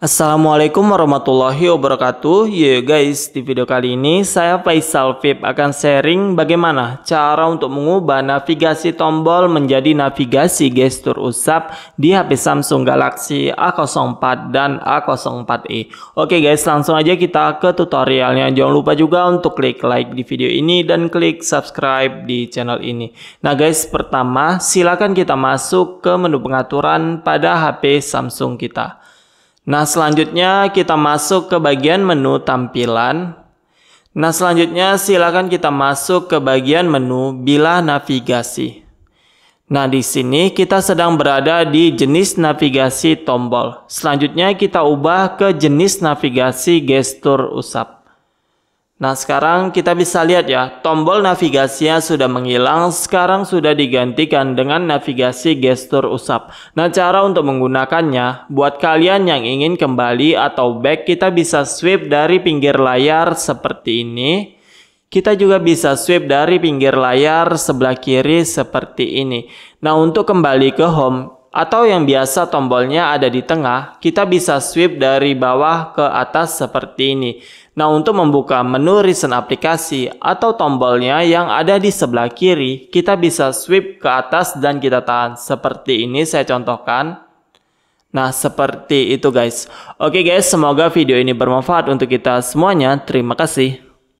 Assalamualaikum warahmatullahi wabarakatuh Yo guys, di video kali ini saya Faisal Vip akan sharing bagaimana cara untuk mengubah navigasi tombol menjadi navigasi gestur usap di HP Samsung Galaxy A04 dan A04e Oke guys, langsung aja kita ke tutorialnya Jangan lupa juga untuk klik like di video ini dan klik subscribe di channel ini Nah guys, pertama silakan kita masuk ke menu pengaturan pada HP Samsung kita Nah, selanjutnya kita masuk ke bagian menu tampilan. Nah, selanjutnya silakan kita masuk ke bagian menu bilah navigasi. Nah, di sini kita sedang berada di jenis navigasi tombol. Selanjutnya kita ubah ke jenis navigasi gestur usap. Nah sekarang kita bisa lihat ya, tombol navigasinya sudah menghilang, sekarang sudah digantikan dengan navigasi gestur usap. Nah cara untuk menggunakannya, buat kalian yang ingin kembali atau back, kita bisa swipe dari pinggir layar seperti ini. Kita juga bisa swipe dari pinggir layar sebelah kiri seperti ini. Nah, untuk kembali ke home, atau yang biasa tombolnya ada di tengah, kita bisa sweep dari bawah ke atas seperti ini. Nah untuk membuka menu recent aplikasi atau tombolnya yang ada di sebelah kiri, kita bisa sweep ke atas dan kita tahan. Seperti ini saya contohkan. Nah seperti itu guys. Oke guys, semoga video ini bermanfaat untuk kita semuanya. Terima kasih.